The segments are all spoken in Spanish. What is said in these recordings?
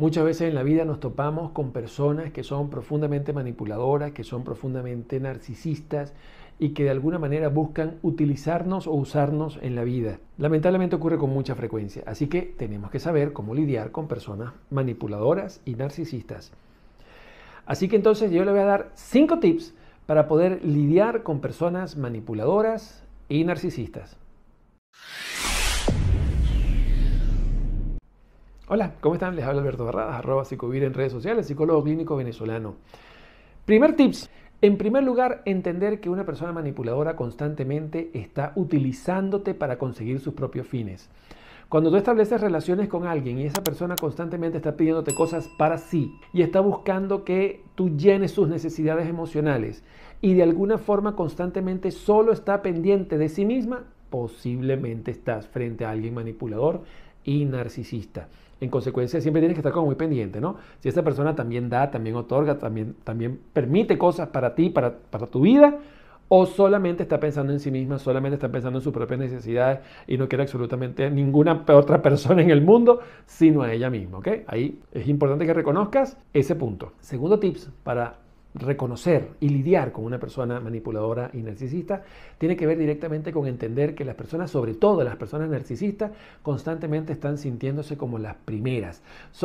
Muchas veces en la vida nos topamos con personas que son profundamente manipuladoras, que son profundamente narcisistas y que de alguna manera buscan utilizarnos o usarnos en la vida. Lamentablemente ocurre con mucha frecuencia, así que tenemos que saber cómo lidiar con personas manipuladoras y narcisistas. Así que entonces yo le voy a dar 5 tips para poder lidiar con personas manipuladoras y narcisistas. Hola, ¿cómo están? Les habla Alberto Barradas, arroba psicovir en redes sociales, psicólogo clínico venezolano. Primer tips. En primer lugar, entender que una persona manipuladora constantemente está utilizándote para conseguir sus propios fines. Cuando tú estableces relaciones con alguien y esa persona constantemente está pidiéndote cosas para sí y está buscando que tú llenes sus necesidades emocionales y de alguna forma constantemente solo está pendiente de sí misma, posiblemente estás frente a alguien manipulador y narcisista. En consecuencia, siempre tienes que estar como muy pendiente, ¿no? Si esa persona también da, también otorga, también, también permite cosas para ti, para, para tu vida, o solamente está pensando en sí misma, solamente está pensando en sus propias necesidades y no quiere absolutamente ninguna otra persona en el mundo sino a ella misma, ¿ok? Ahí es importante que reconozcas ese punto. Segundo tips para reconocer y lidiar con una persona manipuladora y narcisista tiene que ver directamente con entender que las personas, sobre todo las personas narcisistas, constantemente están sintiéndose como las primeras.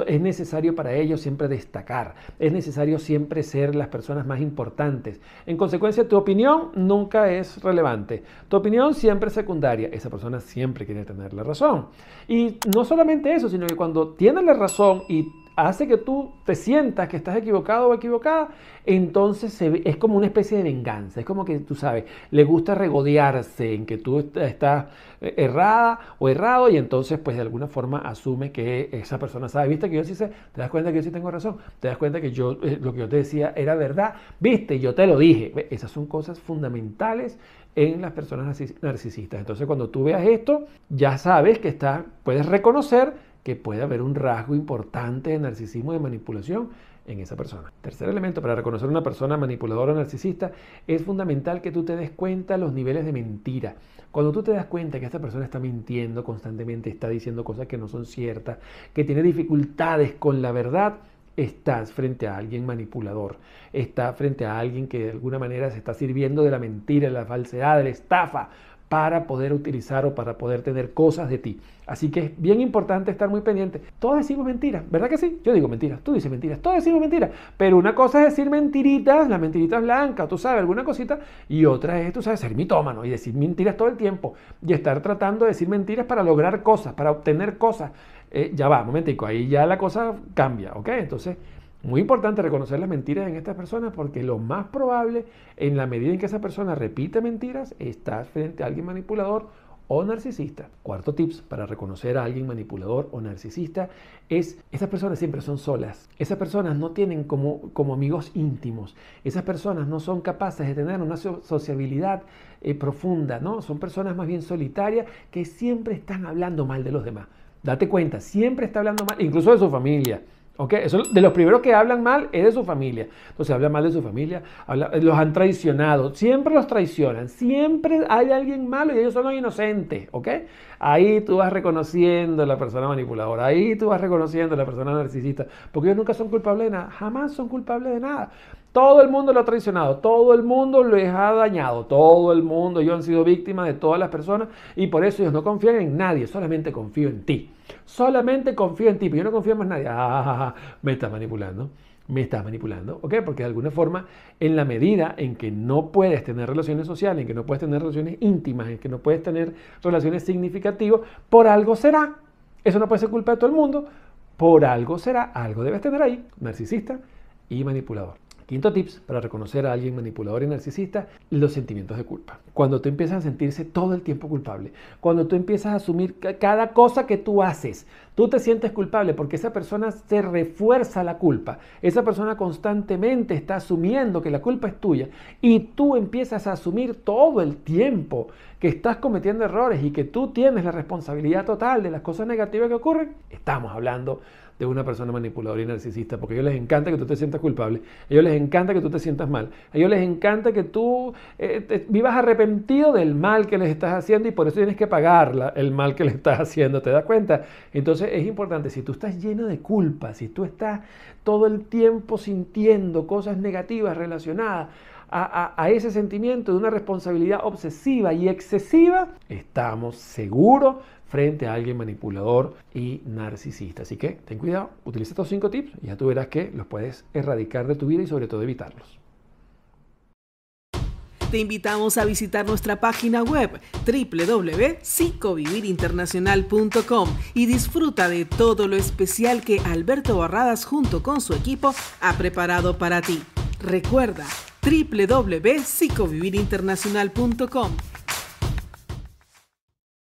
es necesario para ellos siempre destacar, es necesario siempre ser las personas más importantes. En consecuencia, tu opinión nunca es relevante, tu opinión siempre es secundaria, esa persona siempre quiere tener la razón. Y no solamente eso, sino que cuando tiene la razón y hace que tú te sientas que estás equivocado o equivocada, entonces es como una especie de venganza. Es como que tú sabes, le gusta regodearse en que tú estás eh, errada o errado y entonces pues de alguna forma asume que esa persona sabe, viste que yo sí sé, te das cuenta que yo sí tengo razón, te das cuenta que yo eh, lo que yo te decía era verdad, viste, yo te lo dije. Esas son cosas fundamentales en las personas narcisistas. Entonces cuando tú veas esto, ya sabes que está, puedes reconocer que puede haber un rasgo importante de narcisismo y de manipulación en esa persona. Tercer elemento, para reconocer una persona manipuladora o narcisista, es fundamental que tú te des cuenta los niveles de mentira. Cuando tú te das cuenta que esta persona está mintiendo constantemente, está diciendo cosas que no son ciertas, que tiene dificultades con la verdad, estás frente a alguien manipulador, está frente a alguien que de alguna manera se está sirviendo de la mentira, de la falsedad, de la estafa para poder utilizar o para poder tener cosas de ti. Así que es bien importante estar muy pendiente. Todos decimos mentiras, ¿verdad que sí? Yo digo mentiras, tú dices mentiras, todos decimos mentiras. Pero una cosa es decir mentiritas, las mentiritas blancas, tú sabes, alguna cosita, y otra es, tú sabes, ser mitómano y decir mentiras todo el tiempo y estar tratando de decir mentiras para lograr cosas, para obtener cosas. Eh, ya va, momentico, ahí ya la cosa cambia, ¿ok? Entonces, muy importante reconocer las mentiras en estas personas porque lo más probable, en la medida en que esa persona repite mentiras, estás frente a alguien manipulador o narcisista. Cuarto tips para reconocer a alguien manipulador o narcisista es, esas personas siempre son solas, esas personas no tienen como, como amigos íntimos, esas personas no son capaces de tener una sociabilidad eh, profunda, ¿no? Son personas más bien solitarias que siempre están hablando mal de los demás. Date cuenta, siempre está hablando mal, incluso de su familia de los primeros que hablan mal es de su familia. Entonces hablan mal de su familia, eh, los han traicionado, siempre los traicionan, siempre hay alguien malo y ellos son los inocentes, Ahí tú vas reconociendo a la persona manipuladora, ahí tú vas reconociendo a la persona narcisista, porque ellos nunca son culpables de nada, jamás son culpables de nada. Todo el mundo lo ha traicionado, todo el mundo lo ha dañado, todo el mundo, Yo han sido víctima de todas las personas y por eso ellos no confían en nadie, solamente confío en ti. Solamente confío en ti, pero yo no confío en más nadie. Ah, ah, ah, me estás manipulando, me estás manipulando, ¿ok? Porque de alguna forma, en la medida en que no puedes tener relaciones sociales, en que no puedes tener relaciones íntimas, en que no puedes tener relaciones significativas, por algo será. Eso no puede ser culpa de todo el mundo, por algo será, algo debes tener ahí, narcisista y manipulador. Quinto tips para reconocer a alguien manipulador y narcisista, los sentimientos de culpa. Cuando tú empiezas a sentirse todo el tiempo culpable, cuando tú empiezas a asumir cada cosa que tú haces, tú te sientes culpable porque esa persona se refuerza la culpa, esa persona constantemente está asumiendo que la culpa es tuya y tú empiezas a asumir todo el tiempo que estás cometiendo errores y que tú tienes la responsabilidad total de las cosas negativas que ocurren, estamos hablando de una persona manipuladora y narcisista, porque a ellos les encanta que tú te sientas culpable, a ellos les encanta que tú te sientas mal, a ellos les encanta que tú eh, vivas arrepentido del mal que les estás haciendo y por eso tienes que pagar el mal que les estás haciendo, ¿te das cuenta? Entonces es importante, si tú estás lleno de culpa, si tú estás todo el tiempo sintiendo cosas negativas relacionadas, a, ese sentimiento de una responsabilidad obsesiva y excesiva, estamos seguros frente a alguien manipulador y narcisista. Así que ten cuidado, utiliza estos cinco tips y ya tú verás que los puedes erradicar de tu vida y sobre todo evitarlos. Te invitamos a visitar nuestra página web www.cicovivirinternacional.com y disfruta de todo lo especial que Alberto Barradas junto con su equipo ha preparado para ti. Recuerda, www.psicovivirinternacional.com